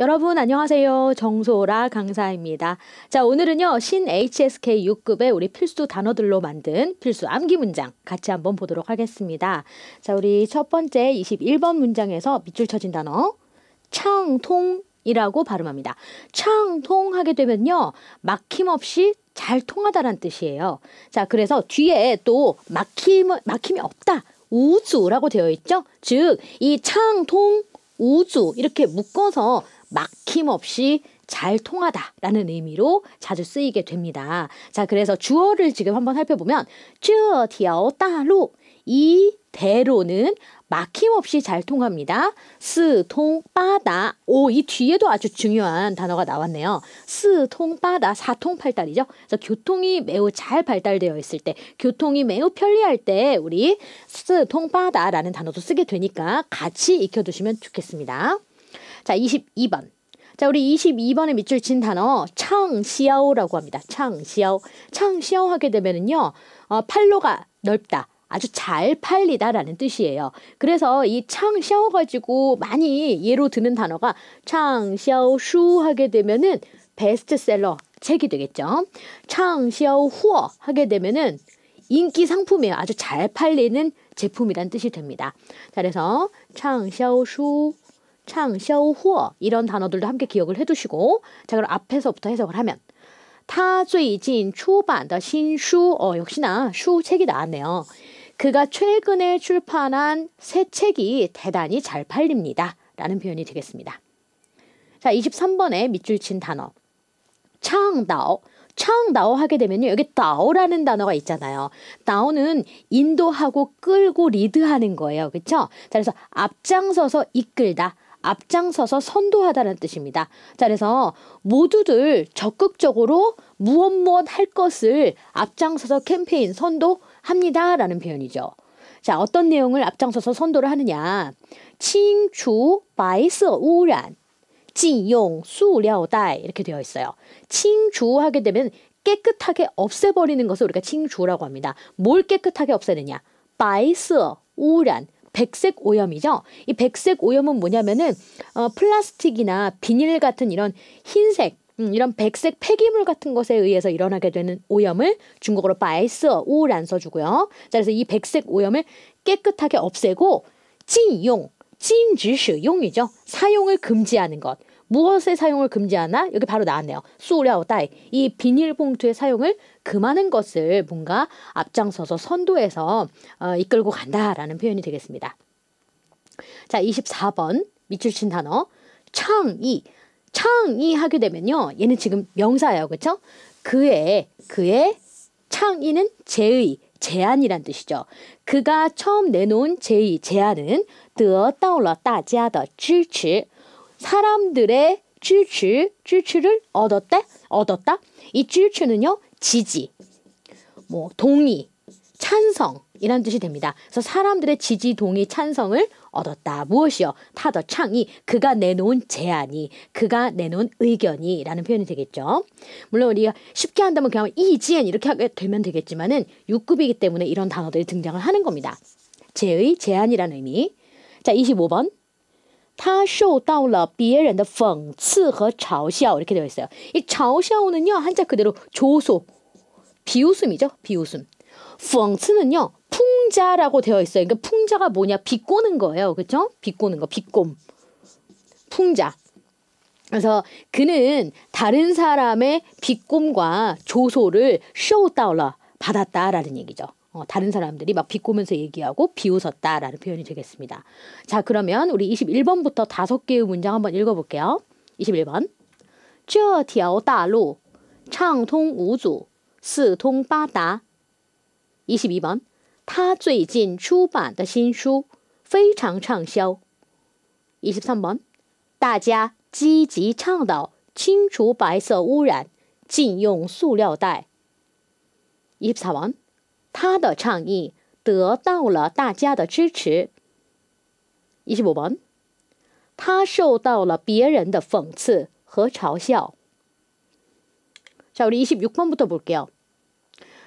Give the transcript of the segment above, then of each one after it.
여러분 안녕하세요. 정소라 강사입니다. 자, 오늘은요. 신 HSK 6급의 우리 필수 단어들로 만든 필수 암기 문장 같이 한번 보도록 하겠습니다. 자, 우리 첫 번째 21번 문장에서 밑줄 쳐진 단어 창통이라고 발음합니다. 창통하게 되면요. 막힘없이 잘 통하다란 뜻이에요. 자, 그래서 뒤에 또 막힘 막힘이 없다. 우주라고 되어 있죠? 즉, 이 창통 우주 이렇게 묶어서 막힘없이 잘 통하다라는 의미로 자주 쓰이게 됩니다. 자, 그래서 주어를 지금 한번 살펴보면 주어 따로 이 대로는 막힘없이 잘 통합니다. 스통 빠다 오 이 뒤에도 아주 중요한 단어가 나왔네요. 스통 빠다 사통팔달이죠. 그래서 교통이 매우 잘 발달되어 있을 때, 교통이 매우 편리할 때 우리 스통 빠다라는 단어도 쓰게 되니까 같이 익혀두시면 좋겠습니다. 자, 22번. 자, 우리 22번에 밑줄 친 단어 창시아오라고 합니다. 창시아오. 창시아오 하게 되면은요. 어, 팔로가 넓다. 아주 잘 팔리다라는 뜻이에요. 그래서 이 창샤오 가지고 많이 예로 드는 단어가 창샤오슈 하게 되면은 베스트셀러 책이 되겠죠. 창샤오후어 하게 되면은 인기 상품이에요. 아주 잘 팔리는 제품이란 뜻이 됩니다. 자, 그래서 창샤오슈 창,销货 이런 단어들도 함께 기억을 해두시고 자 그럼 앞에서부터 해석을 하면 他最近出版的新书 어, 역시나 수 책이 나왔네요. 그가 최근에 출판한 새 책이 대단히 잘 팔립니다. 라는 표현이 되겠습니다. 자, 23번에 밑줄 친 단어. 창다오. 창다오 하게 되면요. 여기 다오라는 단어가 있잖아요. 다오는 인도하고 끌고 리드하는 거예요. 그렇죠? 자, 그래서 앞장서서 이끌다. 앞장서서 선도하다는 뜻입니다. 자, 그래서 모두들 적극적으로 무엇 무엇 할 것을 앞장서서 캠페인 선도합니다라는 표현이죠. 자, 어떤 내용을 앞장서서 선도를 하느냐? 칭추 바이스 우란 지용 수려다이 렇게 되어 있어요. 칭추 하게 되면 깨끗하게 없애버리는 것을 우리가 칭주라고 합니다. 뭘 깨끗하게 없애느냐? 바이스 우란 백색 오염이죠. 이 백색 오염은 뭐냐면은 어, 플라스틱이나 비닐 같은 이런 흰색 음, 이런 백색 폐기물 같은 것에 의해서 일어나게 되는 오염을 중국어로 바이스 우란써 주고요. 자, 그래서 이 백색 오염을 깨끗하게 없애고 진용, 진지시용이죠. 사용을 금지하는 것. 무엇의 사용을 금지하나? 여기 바로 나왔네요. 수우다이이 비닐봉투의 사용을 금하는 것을 뭔가 앞장서서 선도해서 어, 이끌고 간다라는 표현이 되겠습니다. 자, 24번 밑줄 친 단어 창의. 창의 하게 되면요. 얘는 지금 명사예요. 그렇 그의 그의 창의는 제의, 제안이란 뜻이죠. 그가 처음 내놓은 제의, 제안은 得到了大家的支持。 사람들의 쭈추, 쭈추를 얻었대? 얻었다? 이 쭈추는요, 지지, 뭐, 동의, 찬성, 이란 뜻이 됩니다. 그래서 사람들의 지지, 동의, 찬성을 얻었다. 무엇이요? 타더 창이 그가 내놓은 제안이 그가 내놓은 의견이라는 표현이 되겠죠. 물론 우리가 쉽게 한다면 그냥 이지엔 이렇게 하게 되면 되겠지만은 6급이기 때문에 이런 단어들이 등장을 하는 겁니다. 제의, 제안이라는 의미. 자, 25번. 他受到了别人的讽刺和嘲笑 이렇게 되어 있어요. 이嘲笑는요 한자 그대로 조소, 비웃음이죠. 비웃음. 讽刺는요 풍자라고 되어 있어요. 그러니까 풍자가 뭐냐 비꼬는 거예요. 그렇 비꼬는 거, 비꼼. 풍자. 그래서 그는 다른 사람의 비꼼과 조소를 쇼到了받았다라는 얘기죠. 어, 다른 사람들이 막 비꼬면서 얘기하고 비웃었다라는 표현이 되겠습니다. 자, 그러면 우리 21번부터 다섯 개의 문장 한번 읽어 볼게요. 21번. 这条大路畅通无阻，四通八达。 22번. 他最近出版的新书非常畅销。 23번. 大家积极倡导清除白色污染，禁用塑料袋。24번. 他的倡议得到了大家的支持一十번타受到了别人的讽刺和嘲笑 자, 우리 26번부터 볼게요.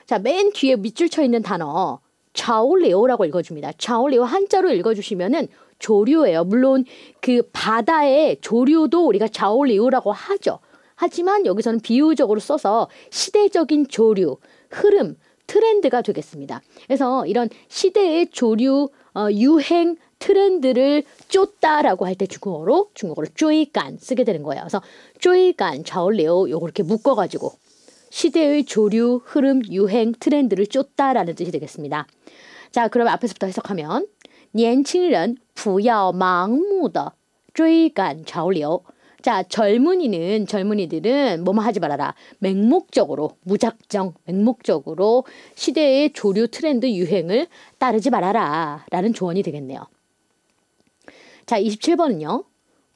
자, 맨 뒤에 밑줄 쳐 있는 단어 좌우라고 읽어줍니다. 좌우 한자로 읽어주시면은 조류예요. 물론 그 바다의 조류도 우리가 좌우라고 하죠. 하지만 여기서는 비유적으로 써서 시대적인 조류, 흐름, 트렌드가 되겠습니다. 그래서 이런 시대의 조류, 어, 유행, 트렌드를 쫓다라고 할 때 중국어로 중국어로 쪼이간 쓰게 되는 거예요. 그래서 쪼이간 좌올레오 요렇게 묶어가지고 시대의 조류, 흐름, 유행, 트렌드를 쫓다라는 뜻이 되겠습니다. 자, 그럼 앞에서부터 해석하면 年轻人不要盲目的追赶潮流 자, 젊은이는 젊은이들은 뭐뭐 하지 말아라. 맹목적으로 무작정 맹목적으로 시대의 조류 트렌드 유행을 따르지 말아라. 라는 조언이 되겠네요. 자, 27번은요.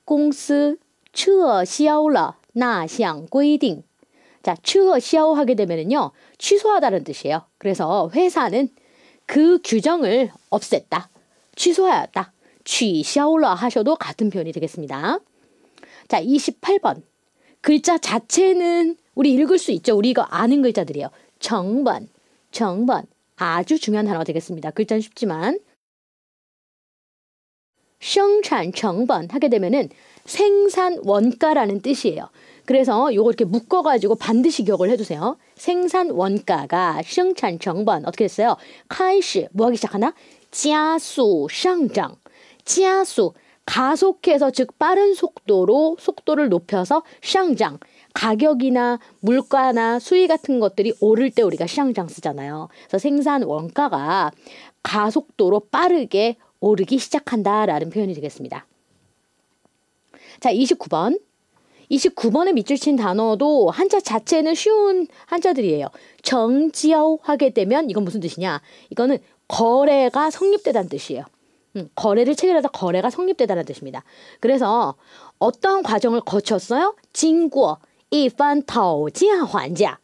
공스 추어 시아올라 나 시앙 꾸이딩 자, 추어 시아오 하게 되면은요. 취소하다는 뜻이에요. 그래서 회사는 그 규정을 없앴다. 취소하였다. 취아올라 하셔도 같은 표현이 되겠습니다. 자, 28번. 글자 자체는 우리 읽을 수 있죠. 우리 이거 아는 글자들이에요. 정번, 정번. 아주 중요한 단어가 되겠습니다. 글자는 쉽지만. 생산 정번 하게 되면은 생산 원가라는 뜻이에요. 그래서 요거 이렇게 묶어가지고 반드시 기억을 해주세요. 생산 원가가 생산 정번 어떻게 됐어요? 카이始뭐 하기 시작하나? 加速上涨加수 가속해서 즉 빠른 속도로 속도를 높여서 시장장 가격이나 물가나 수위 같은 것들이 오를 때 우리가 시장장 쓰잖아요. 그래서 생산 원가가 가속도로 빠르게 오르기 시작한다라는 표현이 되겠습니다. 자, 29번. 29번에 밑줄 친 단어도 한자 자체는 쉬운 한자들이에요. 정지어 하게 되면 이건 무슨 뜻이냐? 이거는 거래가 성립되다는 뜻이에요. 음, 거래를 체결하다 거래가 성립되다는 뜻입니다. 그래서 어떤 과정을 거쳤어요? 진고 이판 타오지 환자.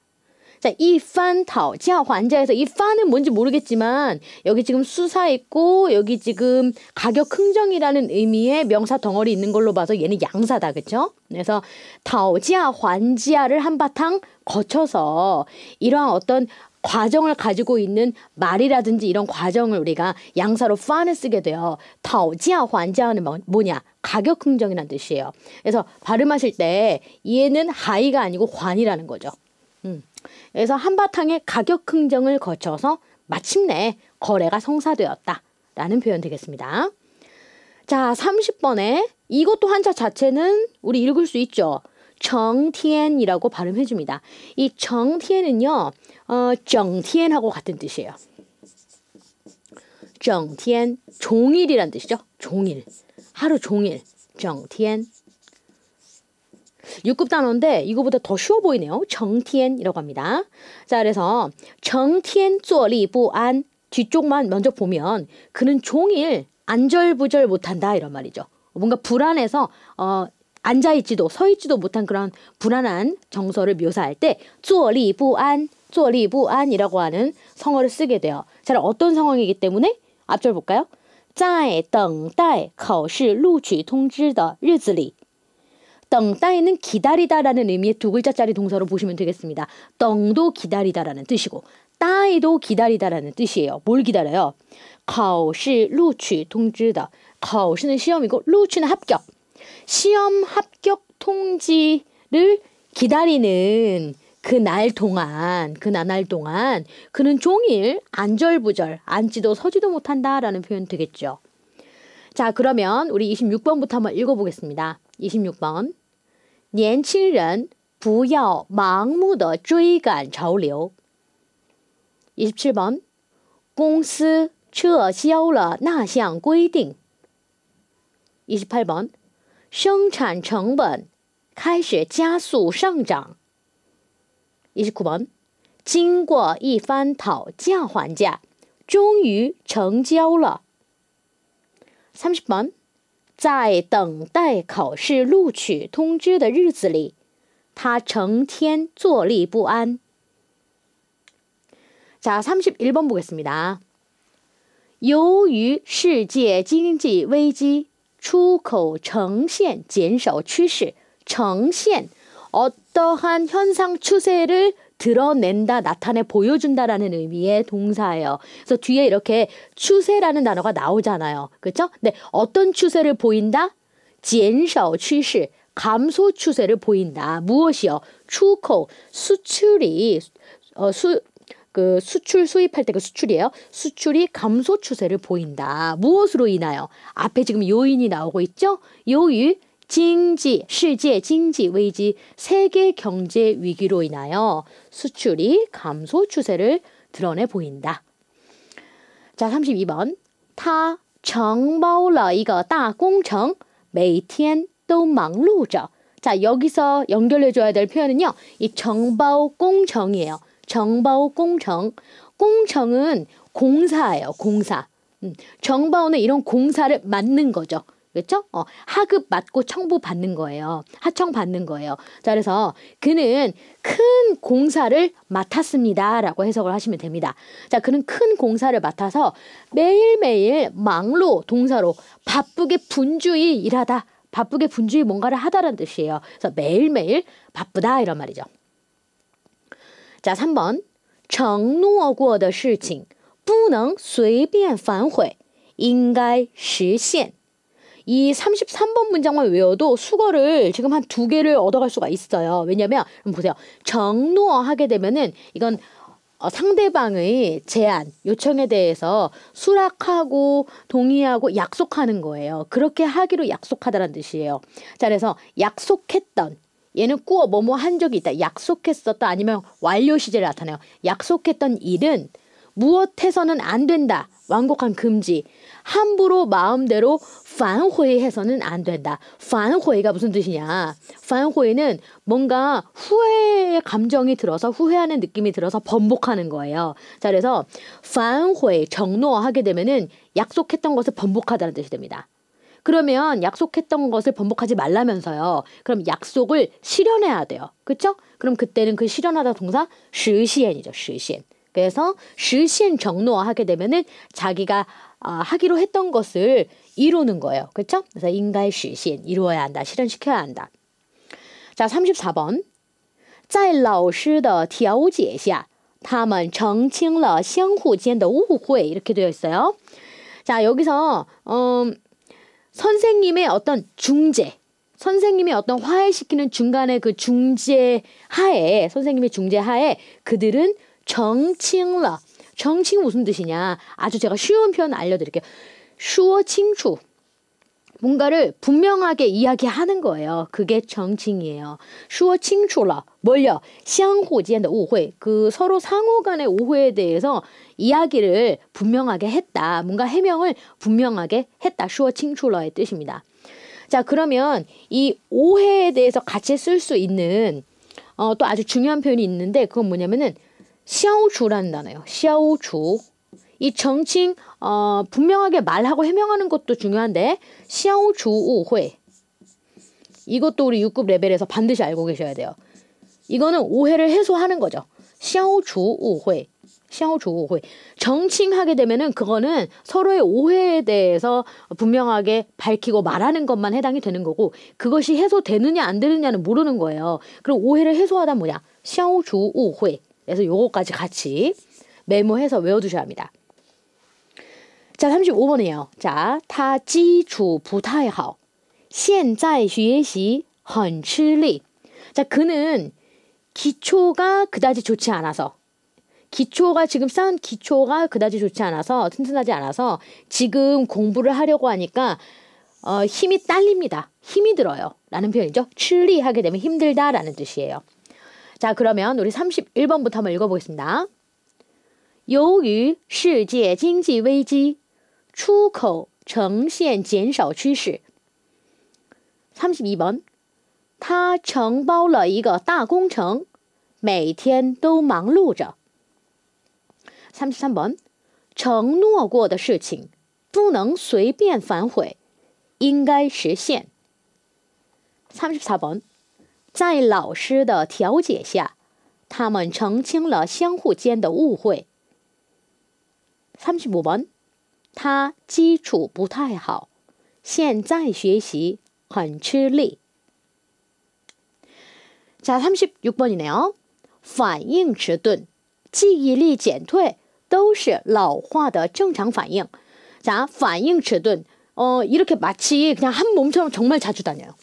자, 이판 타오지 환자에서 이판은 뭔지 모르겠지만 여기 지금 수사 있고 여기 지금 가격 흥정이라는 의미의 명사 덩어리 있는 걸로 봐서 얘는 양사다. 그쵸? 그래서 타오지환지를 한바탕 거쳐서 이러한 어떤 과정을 가지고 있는 말이라든지 이런 과정을 우리가 양사로 판을 쓰게 돼요. 타오지아 환자는 뭐, 뭐냐? 가격 흥정이라는 뜻이에요. 그래서 발음하실 때 이에는 하이가 아니고 관이라는 거죠. 음. 그래서 한바탕의 가격 흥정을 거쳐서 마침내 거래가 성사되었다. 라는 표현 되겠습니다. 자, 30번에 이것도 한자 자체는 우리 읽을 수 있죠. 정티엔이라고 발음해 줍니다. 이 정티엔은요. 어, 정티엔하고 같은 뜻이에요. 정티엔 종일이란 뜻이죠. 종일. 하루 종일. 정티엔 6급 단어인데 이거보다 더 쉬워 보이네요. 정티엔이라고 합니다. 자, 그래서 정티엔 쪼리부안 뒤쪽만 먼저 보면 그는 종일 안절부절 못한다 이런 말이죠. 뭔가 불안해서 어, 앉아있지도 서있지도 못한 그런 불안한 정서를 묘사할 때 쪼리부안 쪼리부안이라고 하는 성어를 쓰게 돼요. 자, 어떤 상황이기 때문에 앞절 볼까요? 在等待考试录取通知的日子里 等待는 기다리다라는 의미의 두 글자짜리 동사로 보시면 되겠습니다. 덩도 기다리다라는 뜻이고 따이도 기다리다라는 뜻이에요. 뭘 기다려요? 考试录取通知的考试는 시험이고 录取는 합격 시험 합격 통지를 기다리는 그날 동안, 그 나날 동안 그는 종일 안절부절, 앉지도 서지도 못한다라는 표현 되겠죠. 자, 그러면 우리 26번부터 한번 읽어보겠습니다. 26번. 年轻人不要盲目的追赶潮流。 27번. 公司撤销了那项规定。 28번. 生产成本开始加速上涨。伊是库经过一番讨价还价，终于成交了。三十门，在等待考试录取通知的日子里，他成天坐立不安。자삼십일번보겠습니 다。 由于世界经济危机。出口呈现减少趋势呈现 어떠한 현상 추세를 드러낸다, 나타내 보여준다라는 의미의 동사예요. 그래서 뒤에 이렇게 추세라는 단어가 나오잖아요. 그렇죠? 네 어떤 추세를 보인다? 减少趋势 감소 추세를 보인다. 무엇이요? 추코 수출이 어, 수그 수출 수입할 때 그 수출이에요. 수출이 감소 추세를 보인다. 무엇으로 인하여? 앞에 지금 요인이 나오고 있죠? 요인 징지, 실제 징지 위기, 세계 경제 위기로 인하여 수출이 감소 추세를 드러내 보인다. 자, 32번. 타정바라 이거 다공청 매일 또 망루죠. 자, 여기서 연결해 줘야 될 표현은요. 이정바 공정이에요. 정바오 공청. 공청은 공사예요. 공사. 음, 정바오는 이런 공사를 맡는 거죠. 그렇죠? 어, 하급 맞고 청부 받는 거예요. 하청 받는 거예요. 자, 그래서 그는 큰 공사를 맡았습니다라고 해석을 하시면 됩니다. 자, 그는 큰 공사를 맡아서 매일매일 망로 동사로 바쁘게 분주히 일하다. 바쁘게 분주히 뭔가를 하다라는 뜻이에요. 그래서 매일매일 바쁘다 이런 말이죠. 자, 3번. 承诺过的事情不能随便反悔，应该实现。이 33번 문장만 외워도 수거를 지금 한 두 개를 얻어갈 수가 있어요. 왜냐면 그럼 보세요.承诺하게 되면은 이건 어, 상대방의 제안, 요청에 대해서 수락하고 동의하고 약속하는 거예요. 그렇게 하기로 약속하다는 뜻이에요. 자, 그래서 약속했던 얘는 꾸어 뭐뭐 한 적이 있다. 약속했었다. 아니면 완료 시제를 나타내요. 약속했던 일은 무엇해서는 안 된다. 완곡한 금지. 함부로 마음대로 반회해서는 안 된다. 반회가 무슨 뜻이냐? 반회는 뭔가 후회의 감정이 들어서 후회하는 느낌이 들어서 번복하는 거예요. 자, 그래서 반회 정노하게 되면은 약속했던 것을 번복하다는 뜻이 됩니다. 그러면 약속했던 것을 번복하지 말라면서요. 그럼 약속을 실현해야 돼요. 그렇죠? 그럼 그때는 그 실현하다 동사 실시엔이죠. 실시엔. 그래서 실시엔 경로화하게 되면은 자기가 어, 하기로 했던 것을 이루는 거예요. 그렇죠? 그래서 인간의 실시엔 이루어야 한다. 실현시켜야 한다. 자, 34번. 在老师的调解下，他们澄清了相互间的误会。이렇게 되어 있어요. 자, 여기서 음 선생님의 어떤 중재, 선생님이 어떤 화해시키는 중간에 그 중재 하에 선생님의 중재 하에 그들은 정칭러 정칭 무슨 뜻이냐 아주 제가 쉬운 표현 알려드릴게요. 슈어 칭추 뭔가를 분명하게 이야기하는 거예요. 그게 정칭이에요. 슈어칭추라 뭘요? 相互间的误会.그 서로 상호 간의 오해에 대해서 이야기를 분명하게 했다. 뭔가 해명을 분명하게 했다. 슈어칭추라의 뜻입니다. 자, 그러면 이 오해에 대해서 같이 쓸 수 있는 어, 또 아주 중요한 표현이 있는데 그건 뭐냐면은 샤오추라는 단어예요. 샤오 샤우주. 이 정칭 어, 분명하게 말하고 해명하는 것도 중요한데 샤오주오회 이것도 우리 6급 레벨에서 반드시 알고 계셔야 돼요. 이거는 오해를 해소하는 거죠. 샤오주오회 샤오주오회 정칭하게 되면은 그거는 서로의 오해에 대해서 분명하게 밝히고 말하는 것만 해당이 되는 거고 그것이 해소되느냐 안 되느냐는 모르는 거예요. 그럼 오해를 해소하다 뭐냐? 샤오주오회 그래서 요거까지 같이 메모해서 외워두셔야 합니다. 자, 35번이에요. 자, 他基础不太好.现在学习很吃力. 자, 그는 기초가 그다지 좋지 않아서 기초가 지금 쌓은 기초가 그다지 좋지 않아서 튼튼하지 않아서 지금 공부를 하려고 하니까 어, 힘이 딸립니다. 힘이 들어요. 라는 표현이죠. 출리하게 되면 힘들다라는 뜻이에요. 자, 그러면 우리 31번부터 한번 읽어보겠습니다. 由于世界经济危机出口呈现减少趋势。他们是一般，他承包了一个大工程，每天都忙碌着。三十三本，承诺过的事情不能随便反悔，应该实现。三十是四在老师的调解下，他们澄清了相互间的误会。三十五本， 他基础不太好，现在学习很吃力。자 36번이네요. 反应迟钝、记忆力减退都是老化的正常反应。 자, 반응迟钝. 어, 이렇게 마치 그냥 한 몸처럼 정말 자주 다녀요.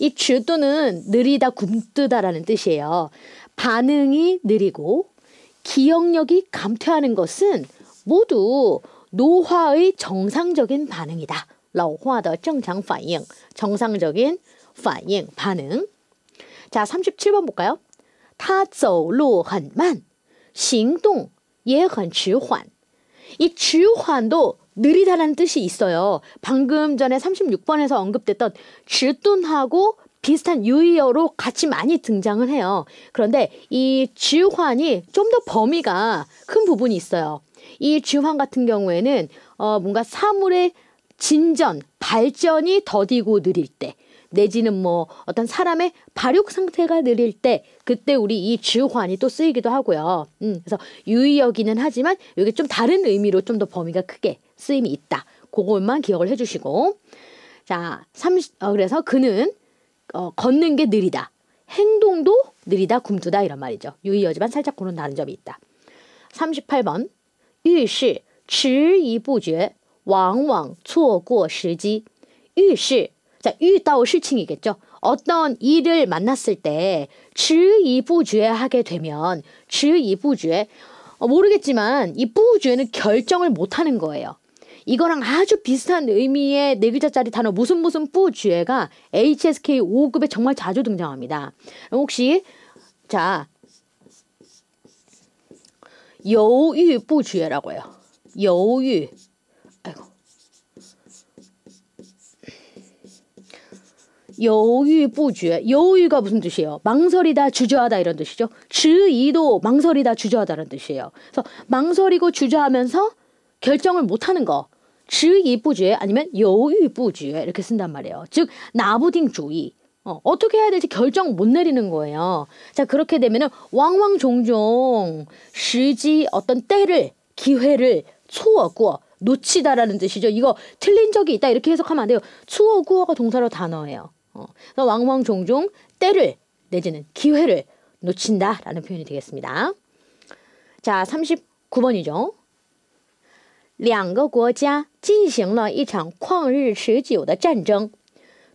이迟钝은 느리다, 굼뜨다라는 뜻이에요. 반응이 느리고 기억력이 감퇴하는 것은 모두 노화의 정상적인 반응이다. 老化的正常反应, 정상적인 반응, 반응. 자, 37번 볼까요? 타走路很慢行动也很迟缓이 迟缓도 느리다라는 뜻이 있어요. 방금 전에 36번에서 언급됐던 쥐뚠하고 비슷한 유의어로 같이 많이 등장을 해요. 그런데 이 지환이 좀 더 범위가 큰 부분이 있어요. 이 주황 같은 경우에는 어, 뭔가 사물의 진전, 발전이 더디고 느릴 때 내지는 뭐 어떤 사람의 발육 상태가 느릴 때 그때 우리 이 주환이 또 쓰이기도 하고요. 음, 그래서 유의어기는 하지만 이게 좀 다른 의미로 좀 더 범위가 크게 쓰임이 있다. 그것만 기억을 해주시고 자, 30, 어, 그래서 그는 어, 걷는 게 느리다. 행동도 느리다 굶주다 이런 말이죠. 유의어지만 살짝 고는 다른 점이 있다. 38번 遇事迟疑不决，往往错过时机。遇事, 자,遇到 시칭이겠죠. 어떤 일을 만났을 때迟疑不决하게 되면迟疑不决 어， 모르겠지만 이부주는 결정을 못하는 거예요. 이거랑 아주 비슷한 의미의 네 글자짜리 단어 무슨 무슨 부주가 HSK 5급에 정말 자주 등장합니다. 혹시 자 犹豫不决라고 해요 여유. 아이고犹豫不决여유가 무슨 뜻이에요? 망설이다, 주저하다 이런 뜻이죠. 주의도 망설이다, 주저하다는 뜻이에요. 그래서 망설이고 주저하면서 결정을 못 하는 거. 주의不决 아니면 여유不决 이렇게 쓴단 말이에요. 즉 나부딩 주의. 어, 어떻게 해야 될지 결정 못 내리는 거예요. 자, 그렇게 되면은 왕왕 종종 시지 어떤 때를 기회를 초어구어 놓치다라는 뜻이죠. 이거 틀린 적이 있다 이렇게 해석하면 안 돼요. 추어구어가 동사로 단어예요. 어, 왕왕 종종 때를 내지는 기회를 놓친다라는 표현이 되겠습니다. 자, 39번이죠. 两个国家进行了一场旷日持久的战争。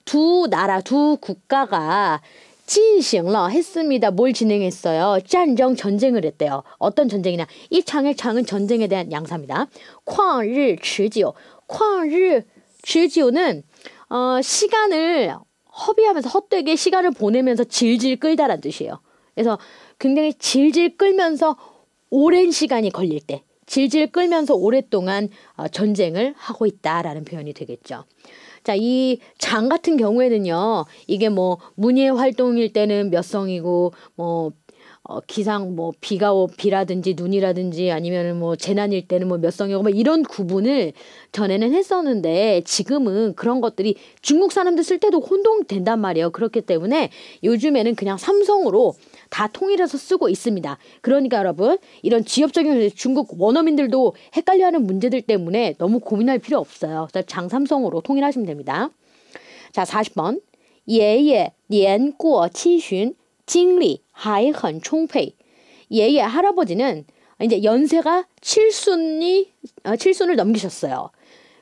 두 나라, 두 국가가 진싱러 했습니다. 뭘 진행했어요? 짠정 전쟁을 했대요. 어떤 전쟁이냐? 이 창의 창은 전쟁에 대한 양사입니다. 쾅르 지지 쾅르 지지는 어, 시간을 허비하면서 헛되게 시간을 보내면서 질질 끌다란 뜻이에요. 그래서 굉장히 질질 끌면서 오랜 시간이 걸릴 때 질질 끌면서 오랫동안 어, 전쟁을 하고 있다라는 표현이 되겠죠. 자, 이 장 같은 경우에는요, 이게 뭐, 문예 활동일 때는 몇 성이고, 뭐, 어, 기상 뭐 비가 오 비라든지 눈이라든지 아니면은 뭐 재난일 때는 뭐몇 성이고 막 뭐 이런 구분을 전에는 했었는데 지금은 그런 것들이 중국 사람들 쓸 때도 혼동된단 말이에요. 그렇기 때문에 요즘에는 그냥 삼성으로 다 통일해서 쓰고 있습니다. 그러니까 여러분 이런 지역적인 그 중국 원어민들도 헷갈려하는 문제들 때문에 너무 고민할 필요 없어요. 그래서 장삼성으로 통일하시면 됩니다. 자, 40번. 예예 年过七旬经理 还很充沛.얘예 할아버지는 이제 연세가 칠순이칠순을 어, 넘기셨어요.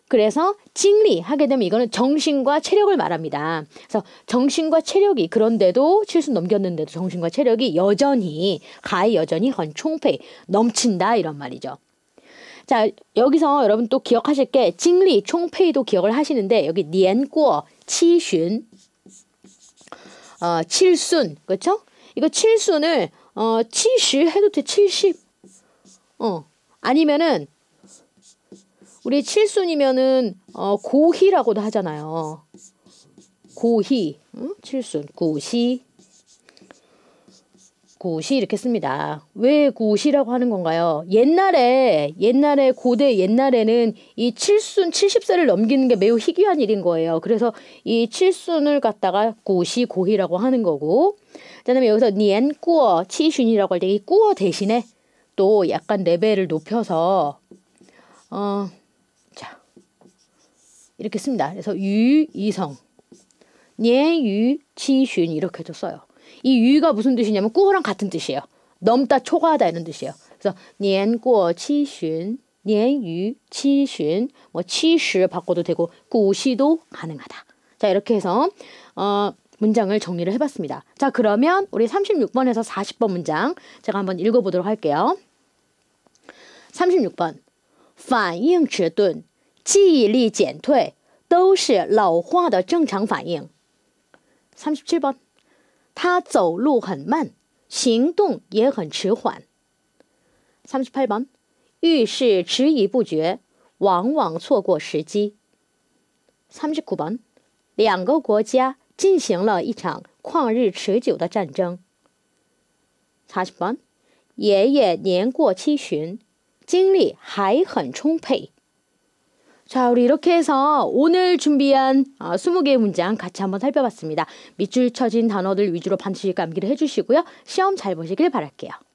그래서 징리 하게 되면 이거는 정신과 체력을 말합니다. 그래서 정신과 체력이 그런데도 칠순 넘겼는데도 정신과 체력이 여전히 가히 여전히 헌총이 넘친다 이런 말이죠. 자 여기서 여러분 또 기억하실 게 징리 총페이도 기억을 하시는데 여기 니엔꾸어 치슌 어, 7순 그렇죠? 이거 칠순을 어, 70 해도 돼. 70. 어. 아니면은 우리 칠순이면은 어, 고희라고도 하잖아요. 고희. 응? 칠순. 고시. 고시 이렇게 씁니다. 왜 고시라고 하는 건가요? 옛날에 옛날에 고대 옛날에는 이 칠순 70세를 넘기는 게 매우 희귀한 일인 거예요. 그래서 이 칠순을 갖다가 고시 고희라고 하는 거고 그다음에 여기서 니엔 꾸어 치순이라고할 때 이 꾸어 대신에 또 약간 레벨을 높여서 어자 이렇게 씁니다. 그래서 유이성 니 예유 치순 이렇게 줬어요. 이 유가 무슨 뜻이냐면 꾸호랑 같은 뜻이에요. 넘다 초과하다 이런 뜻이에요. 그래서 년고 치순 년유 치순뭐 치시 바꿔도 되고 구시도 가능하다. 자 이렇게 해서 어 문장을 정리를 해봤습니다. 자 그러면 우리 36번에서 40번 문장 제가 한번 읽어보도록 할게요. 36번 反应迟钝记忆力减退都是老化的正常反应。37번 他走路很慢，行动也很迟缓。他们是拍遇事迟疑不决，往往错过时机。他们是古两个国家进行了一场旷日持久的战争。他是板。爷爷年过七旬，精力还很充沛。 자, 우리 이렇게 해서 오늘 준비한 어, 20개의 문장 같이 한번 살펴봤습니다. 밑줄 쳐진 단어들 위주로 반드시 감기를 해주시고요. 시험 잘 보시길 바랄게요.